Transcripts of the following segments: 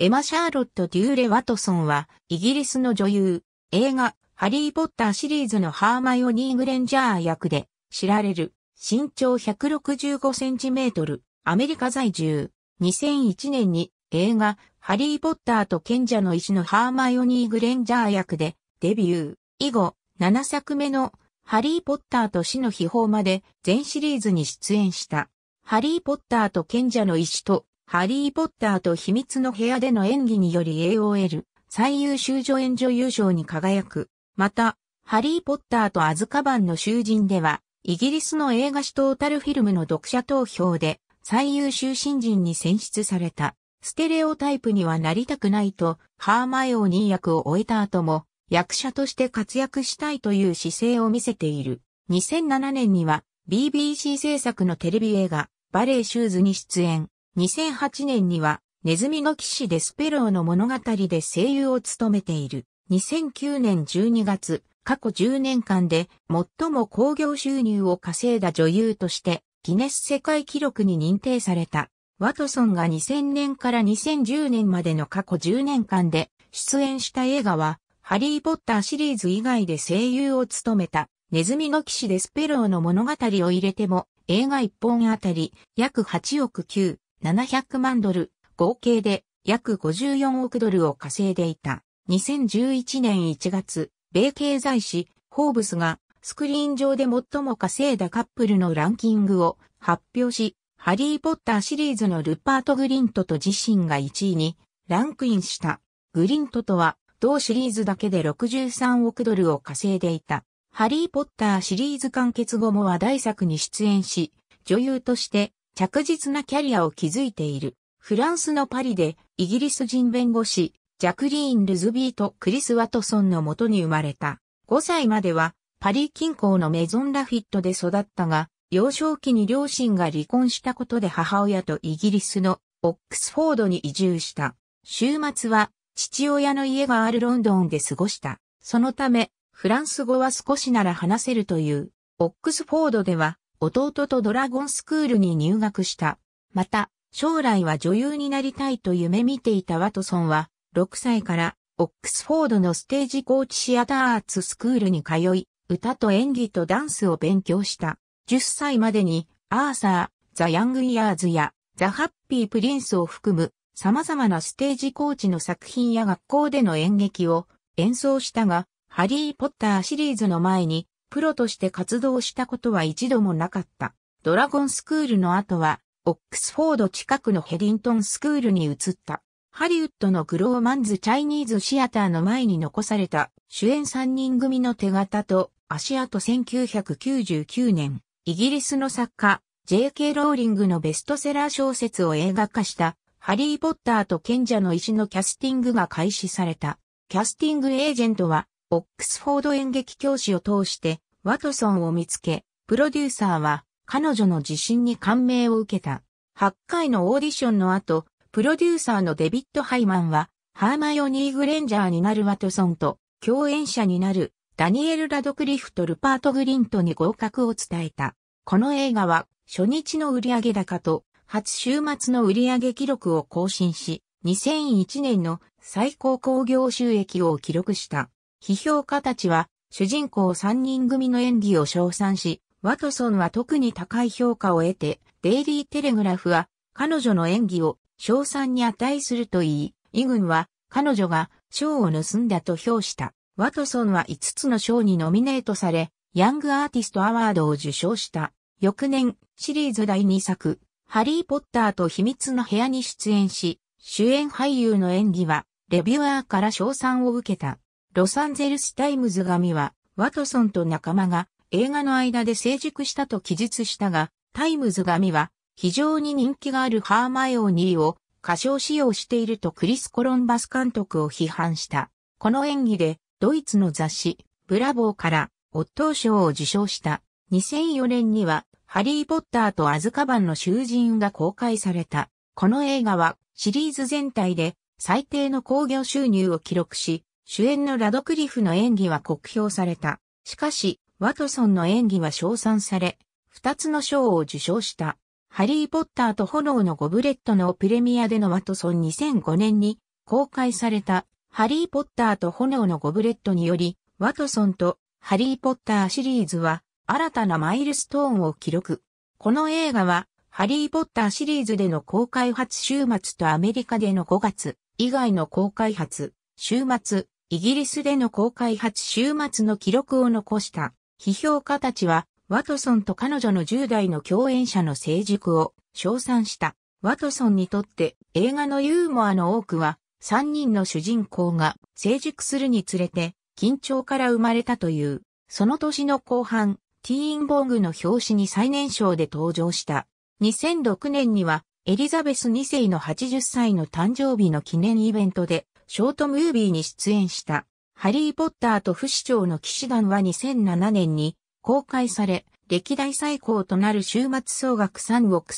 エマ・シャーロット・デューレ・ワトソンは、イギリスの女優、映画、ハリー・ポッターシリーズのハーマイオニー・グレンジャー役で、知られる、身長165センチメートル、アメリカ在住、2001年に映画、ハリー・ポッターと賢者の石のハーマイオニー・グレンジャー役で、デビュー、以後、7作目の、ハリー・ポッターと死の秘宝まで、全シリーズに出演した。ハリー・ポッターと賢者の石と、ハリー・ポッターと秘密の部屋での演技により AOL 最優秀助演女優賞に輝く。また、ハリー・ポッターとアズカバンの囚人では、イギリスの映画史トータルフィルムの読者投票で最優秀新人に選出された。ステレオタイプにはなりたくないと、ハーマイオニー役を終えた後も、役者として活躍したいという姿勢を見せている。2007年には、BBC 制作のテレビ映画、バレーシューズに出演。2008年には、ネズミの騎士デスペローの物語で声優を務めている。2009年12月、過去10年間で最も興行収入を稼いだ女優として、ギネス世界記録に認定された。ワトソンが2000年から2010年までの過去10年間で出演した映画は、ハリー・ポッターシリーズ以外で声優を務めた、ネズミの騎士デスペローの物語を入れても、映画1本あたり約8億9 700万ドル、合計で約54億ドルを稼いでいた。2011年1月、米経済誌、ホーブスがスクリーン上で最も稼いだカップルのランキングを発表し、ハリー・ポッターシリーズのルパート・グリントと自身が1位にランクインした。グリントとは、同シリーズだけで63億ドルを稼いでいた。ハリー・ポッターシリーズ完結後も話題作に出演し、女優として着実なキャリアを築いている。フランスのパリでイギリス人弁護士、ジャクリーン・ルズビーとクリス・ワトソンのもとに生まれた。5歳まではパリ近郊のメゾン・ラフィットで育ったが、幼少期に両親が離婚したことで母親とイギリスのオックスフォードに移住した。週末は父親の家があるロンドンで過ごした。そのため、フランス語は少しなら話せるという、オックスフォードでは弟とドラゴンスクールに入学した。また、将来は女優になりたいと夢見ていたワトソンは、6歳からオックスフォードのステージコーチシアターアーツスクールに通い、歌と演技とダンスを勉強した。10歳までに、アーサー、ザ・ヤング・イヤーズや、ザ・ハッピー・プリンスを含む、様々なステージコーチの作品や学校での演劇を演奏したが、ハリー・ポッターシリーズの前に、プロとして活動したことは一度もなかった。ドラゴンスクールの後は、オックスフォード近くのヘリントンスクールに移った。ハリウッドのグローマンズ・チャイニーズ・シアターの前に残された主演3人組の手形と足跡1999年、イギリスの作家、J.K. ローリングのベストセラー小説を映画化したハリー・ポッターと賢者の石のキャスティングが開始された。キャスティングエージェントはオックスフォード演劇教師を通してワトソンを見つけ、プロデューサーは彼女の自信に感銘を受けた。8回のオーディションの後、プロデューサーのデビッド・ハイマンは、ハーマイオニー・グレンジャーになるワトソンと、共演者になるダニエル・ラドクリフとルパート・グリントに合格を伝えた。この映画は、初日の売上高と、初週末の売上記録を更新し、2001年の最高興行収益を記録した。批評家たちは、主人公3人組の演技を称賛し、ワトソンは特に高い評価を得て、デイリー・テレグラフは彼女の演技を賞賛に値すると言い、イグンは彼女が賞を盗んだと評した。ワトソンは5つの賞にノミネートされ、ヤングアーティストアワードを受賞した。翌年、シリーズ第2作、ハリー・ポッターと秘密の部屋に出演し、主演俳優の演技は、レビュアーから賞賛を受けた。ロサンゼルスタイムズ紙は、ワトソンと仲間が映画の間で成熟したと記述したが、タイムズ紙は、非常に人気があるハーマイオニーを歌唱使用しているとクリス・コロンバス監督を批判した。この演技で、ドイツの雑誌、ブラボーから、オットー賞を受賞した。2004年には、ハリー・ポッターとアズカバンの囚人が公開された。この映画は、シリーズ全体で、最低の興行収入を記録し、主演のラドクリフの演技は酷評された。しかし、ワトソンの演技は称賛され、二つの賞を受賞した。ハリー・ポッターと炎のゴブレットのプレミアでのワトソン2005年に公開されたハリー・ポッターと炎のゴブレットにより、ワトソンとハリー・ポッターシリーズは新たなマイルストーンを記録。この映画はハリー・ポッターシリーズでの公開初週末とアメリカでの5月以外の公開初週末イギリスでの公開初週末の記録を残した、批評家たちは、ワトソンと彼女の10代の共演者の成熟を称賛した。ワトソンにとって映画のユーモアの多くは、3人の主人公が成熟するにつれて、緊張から生まれたという、その年の後半、ティーンボーグの表紙に最年少で登場した。2006年には、エリザベス2世の80歳の誕生日の記念イベントで、ショートムービーに出演した、ハリー・ポッターと不死鳥の騎士団は2007年に公開され、歴代最高となる週末総額3億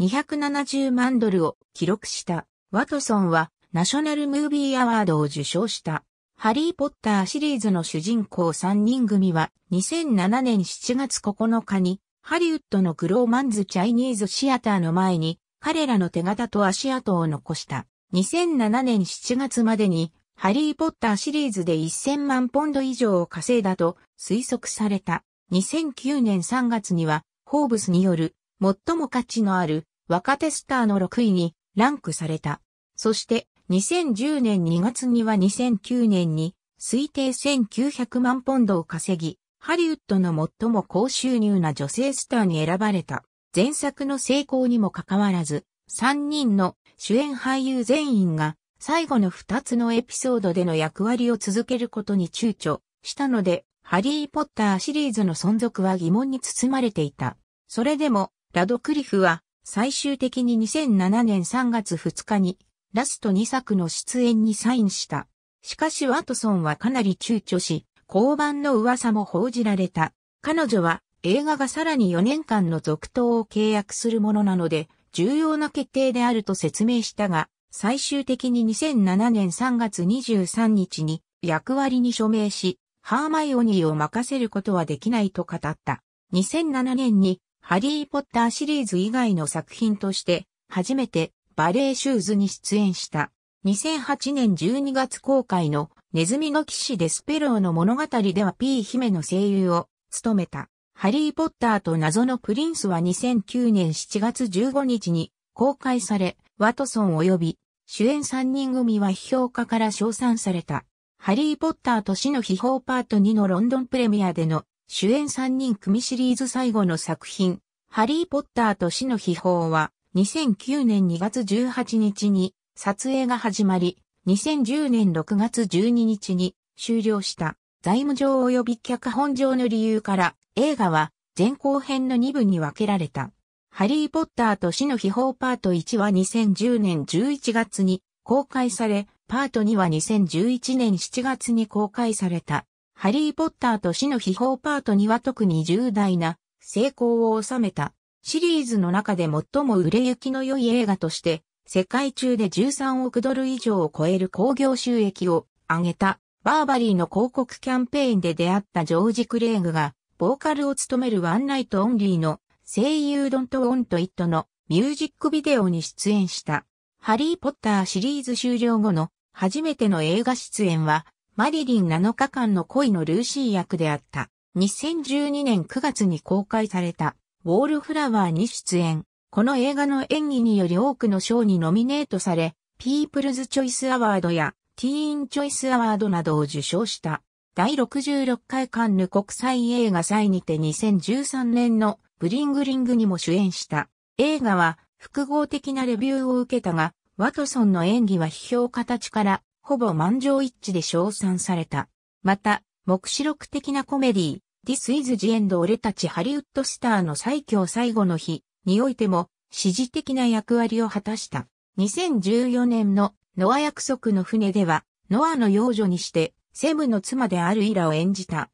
3270万ドルを記録した。ワトソンはナショナルムービーアワードを受賞した。ハリー・ポッターシリーズの主人公3人組は2007年7月9日にハリウッドのグローマンズ・チャイニーズ・シアターの前に彼らの手形と足跡を残した。2007年7月までに、ハリー・ポッターシリーズで1000万ポンド以上を稼いだと推測された。2009年3月には、ホーブスによる、最も価値のある若手スターの6位にランクされた。そして、2010年2月には2009年に、推定1900万ポンドを稼ぎ、ハリウッドの最も高収入な女性スターに選ばれた。前作の成功にもかかわらず、3人の主演俳優全員が最後の二つのエピソードでの役割を続けることに躊躇したので、ハリー・ポッターシリーズの存続は疑問に包まれていた。それでも、ラドクリフは最終的に2007年3月2日にラスト2作の出演にサインした。しかしワトソンはかなり躊躇し、交番の噂も報じられた。彼女は映画がさらに4年間の続投を契約するものなので、重要な決定であると説明したが、最終的に2007年3月23日に役割に署名し、ハーマイオニーを任せることはできないと語った。2007年にハリー・ポッターシリーズ以外の作品として初めてバレーシューズに出演した。2008年12月公開のネズミの騎士デスペローの物語では P 姫の声優を務めた。ハリー・ポッターと謎のプリンスは2009年7月15日に公開され、ワトソン及び主演3人組は批評家から称賛された。ハリー・ポッターと死の秘宝パート2のロンドンプレミアでの主演3人組シリーズ最後の作品、ハリー・ポッターと死の秘宝は2009年2月18日に撮影が始まり、2010年6月12日に終了した。財務上及び脚本上の理由から映画は前後編の2部に分けられた。ハリー・ポッターと死の秘宝パート1は2010年11月に公開され、パート2は2011年7月に公開された。ハリー・ポッターと死の秘宝パート2は特に重大な成功を収めた。シリーズの中で最も売れ行きの良い映画として、世界中で13億ドル以上を超える興行収益を上げた。バーバリーの広告キャンペーンで出会ったジョージ・クレーグがボーカルを務めるワンナイトオンリーの声優ドント・オント・イットのミュージックビデオに出演した。ハリー・ポッターシリーズ終了後の初めての映画出演は、マリリン7日間の恋のルーシー役であった。2012年9月に公開された、ウォールフラワーに出演。この映画の演技により多くの賞にノミネートされ、ピープルズ・チョイス・アワードやティーン・チョイス・アワードなどを受賞した。第66回カンヌ国際映画祭にて2013年のブリングリングにも主演した。映画は複合的なレビューを受けたが、ワトソンの演技は批評家たちからほぼ満場一致で称賛された。また、目視録的なコメディー、This is the end 俺たちハリウッドスターの最強最後の日においても支持的な役割を果たした。2014年のノア約束の船では、ノアの幼女にしてセムの妻であるイラを演じた。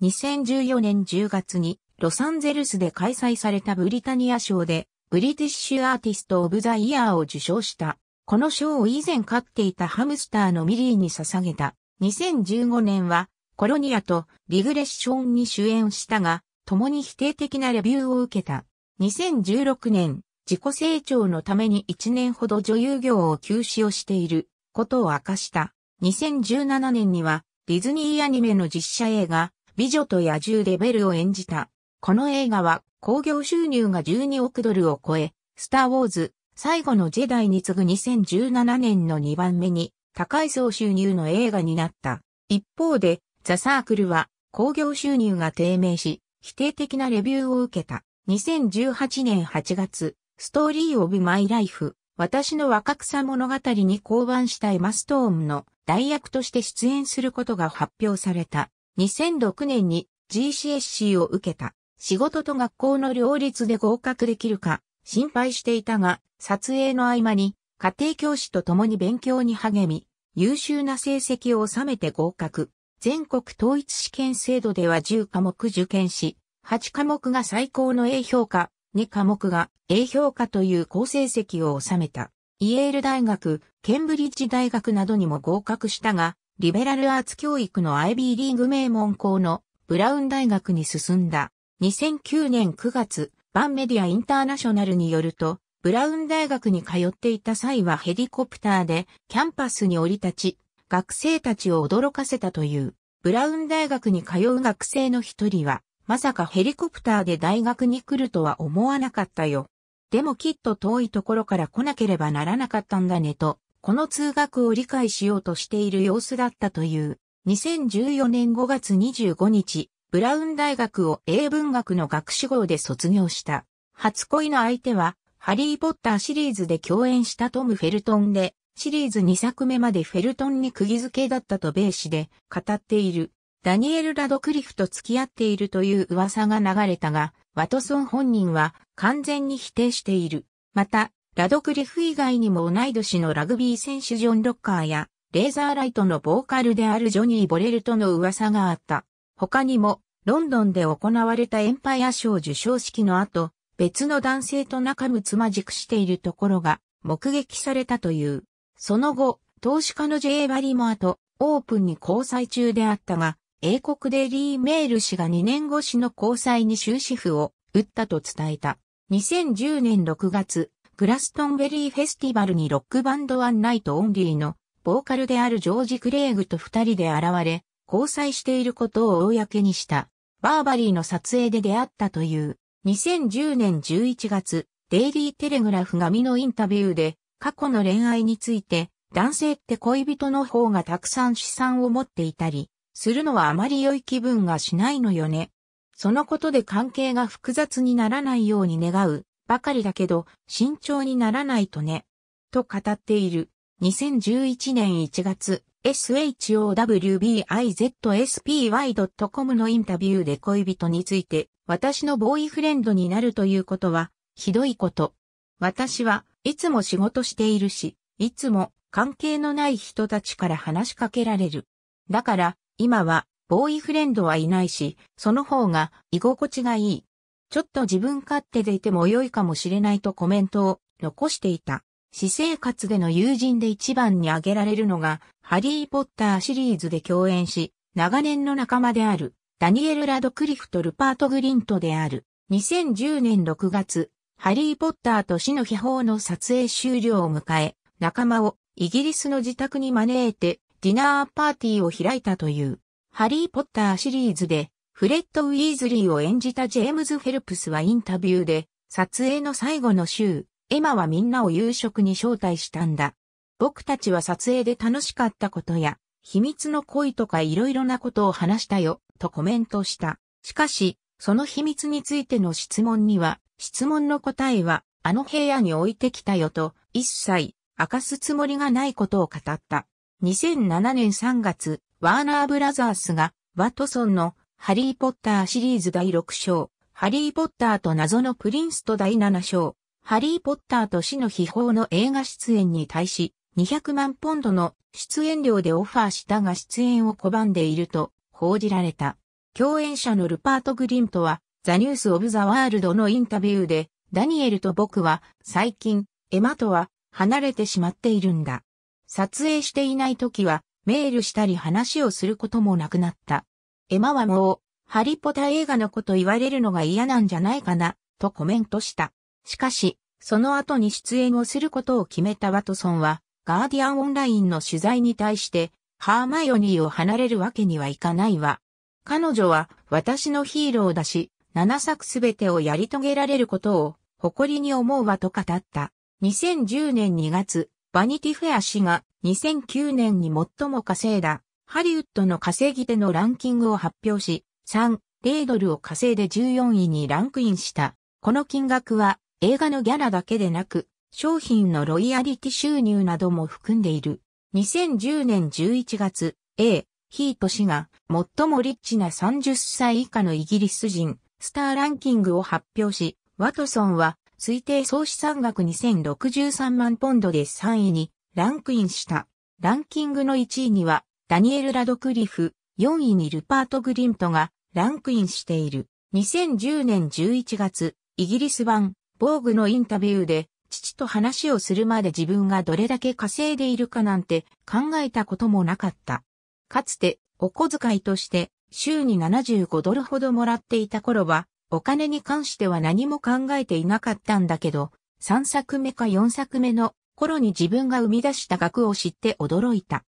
2014年10月にロサンゼルスで開催されたブリタニア賞でブリティッシュアーティストオブザイヤーを受賞した。この賞を以前飼っていたハムスターのミリーに捧げた。2015年はコロニアとリグレッションに主演したが、共に否定的なレビューを受けた。2016年、自己成長のために1年ほど女優業を休止をしていることを明かした。2017年には、ディズニーアニメの実写映画、美女と野獣でベルを演じた。この映画は、興行収入が12億ドルを超え、スター・ウォーズ、最後のジェダイに次ぐ2017年の2番目に、高い総収入の映画になった。一方で、ザ・サークルは、興行収入が低迷し、否定的なレビューを受けた。2018年8月、ストーリー・オブ・マイ・ライフ、私の若草物語に降板したエマ・ストーンの代役として出演することが発表された。2006年に GCSC を受けた。仕事と学校の両立で合格できるか心配していたが、撮影の合間に家庭教師と共に勉強に励み、優秀な成績を収めて合格。全国統一試験制度では10科目受験し、8科目が最高の A 評価、2科目が A 評価という高成績を収めた。イェール大学ケンブリッジ大学などにも合格したが、リベラルアーツ教育のアイビーリーグ名門校のブラウン大学に進んだ。2009年9月、バンメディアインターナショナルによると、ブラウン大学に通っていた際はヘリコプターでキャンパスに降り立ち、学生たちを驚かせたという。ブラウン大学に通う学生の一人は、まさかヘリコプターで大学に来るとは思わなかったよ。でもきっと遠いところから来なければならなかったんだねと、この通学を理解しようとしている様子だったという。2014年5月25日、ブラウン大学を英文学の学士号で卒業した。初恋の相手は、ハリー・ポッターシリーズで共演したトム・フェルトンで、シリーズ2作目までフェルトンに釘付けだったと米紙で語っている。ダニエル・ラドクリフと付き合っているという噂が流れたが、ワトソン本人は完全に否定している。また、ラドクリフ以外にも同い年のラグビー選手ジョン・ロッカーや、レーザーライトのボーカルであるジョニー・ボレルとの噂があった。他にも、ロンドンで行われたエンパイア賞受賞式の後、別の男性と仲睦まじくしているところが目撃されたという。その後、投資家の J. バリモアとオープンに交際中であったが、英国でリー・メール氏が2年越しの交際に終止符を打ったと伝えた。2010年6月、グラストンベリーフェスティバルにロックバンドワンナイトオンリーのボーカルであるジョージ・クレイグと二人で現れ、交際していることを公にした、バーバリーの撮影で出会ったという、2010年11月、デイリー・テレグラフ紙のインタビューで、過去の恋愛について、男性って恋人の方がたくさん資産を持っていたり、するのはあまり良い気分がしないのよね。そのことで関係が複雑にならないように願う、ばかりだけど、慎重にならないとね。と語っている。2011年1月、showbizspy.com のインタビューで恋人について、私のボーイフレンドになるということは、ひどいこと。私はいつも仕事しているし、いつも関係のない人たちから話しかけられる。だから、今は、ボーイフレンドはいないし、その方が居心地がいい。ちょっと自分勝手でいても良いかもしれないとコメントを残していた。私生活での友人で一番に挙げられるのが、ハリー・ポッターシリーズで共演し、長年の仲間である、ダニエル・ラドクリフト・ルパート・グリントである。2010年6月、ハリー・ポッターと死の秘宝の撮影終了を迎え、仲間をイギリスの自宅に招いてディナーパーティーを開いたという。ハリー・ポッターシリーズでフレッド・ウィーズリーを演じたジェームズ・フェルプスはインタビューで、撮影の最後の週、エマはみんなを夕食に招待したんだ。僕たちは撮影で楽しかったことや、秘密の恋とか色々なことを話したよ、とコメントした。しかし、その秘密についての質問には、質問の答えは、あの部屋に置いてきたよと、一切、明かすつもりがないことを語った。2007年3月、ワーナーブラザースが、ワトソンのハリー・ポッターシリーズ第6章、ハリー・ポッターと謎のプリンスと第7章、ハリー・ポッターと死の秘宝の映画出演に対し、200万ポンドの出演料でオファーしたが出演を拒んでいると報じられた。共演者のルパート・グリントは、ザ・ニュース・オブ・ザ・ワールドのインタビューで、ダニエルと僕は最近、エマとは離れてしまっているんだ。撮影していない時はメールしたり話をすることもなくなった。エマはもう、ハリポタ映画のこと言われるのが嫌なんじゃないかな、とコメントした。しかし、その後に出演をすることを決めたワトソンは、ガーディアンオンラインの取材に対して、ハーマイオニーを離れるわけにはいかないわ。彼女は私のヒーローだし、7作すべてをやり遂げられることを誇りに思うわと語った。2010年2月、バニティフェア氏が2009年に最も稼いだハリウッドの稼ぎ手のランキングを発表し、3、0ドルを稼いで14位にランクインした。この金額は映画のギャラだけでなく、商品のロイヤリティ収入なども含んでいる。2010年11月、A、ヒート氏が最もリッチな30歳以下のイギリス人、スターランキングを発表し、ワトソンは推定総資産額2063万ポンドで3位にランクインした。ランキングの1位にはダニエル・ラドクリフ、4位にルパート・グリントがランクインしている。2010年11月、イギリス版、防具のインタビューで、父と話をするまで自分がどれだけ稼いでいるかなんて考えたこともなかった。かつて、お小遣いとして、週に75ドルほどもらっていた頃は、お金に関しては何も考えていなかったんだけど、3作目か4作目の頃に自分が生み出した額を知って驚いた。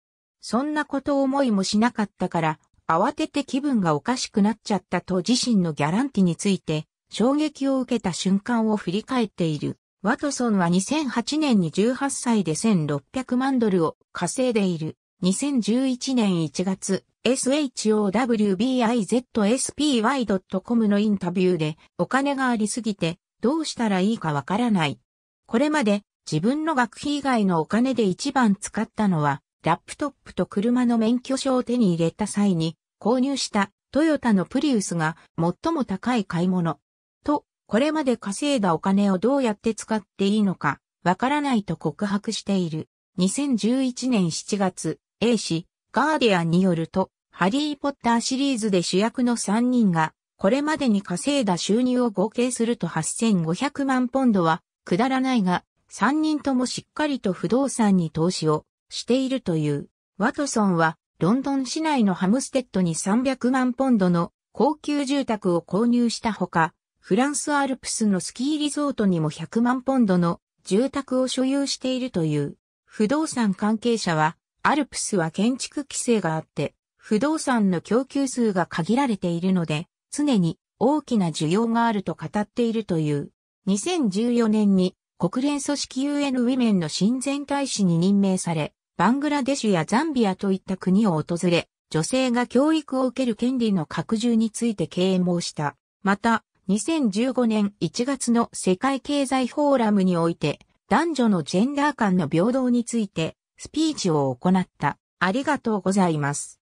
そんなこと思いもしなかったから、慌てて気分がおかしくなっちゃったと自身のギャランティについて、衝撃を受けた瞬間を振り返っている。ワトソンは2008年に18歳で1600万ドルを稼いでいる。2011年1月、showbizspy.com のインタビューで、お金がありすぎて、どうしたらいいかわからない。これまで、自分の学費以外のお金で一番使ったのは、ラップトップと車の免許証を手に入れた際に購入したトヨタのプリウスが最も高い買い物。と、これまで稼いだお金をどうやって使っていいのかわからないと告白している。2011年7月、A 氏、ガーディアンによると、ハリーポッターシリーズで主役の3人が、これまでに稼いだ収入を合計すると8500万ポンドは、くだらないが、3人ともしっかりと不動産に投資をしているという。ワトソンは、ロンドン市内のハムステッドに300万ポンドの高級住宅を購入したほか、フランスアルプスのスキーリゾートにも100万ポンドの住宅を所有しているという。不動産関係者は、アルプスは建築規制があって、不動産の供給数が限られているので、常に大きな需要があると語っているという。2014年に国連組織 UN ウィメンの親善大使に任命され、バングラデシュやザンビアといった国を訪れ、女性が教育を受ける権利の拡充について啓蒙した。また、2015年1月の世界経済フォーラムにおいて、男女のジェンダー間の平等について、スピーチを行った。ありがとうございます。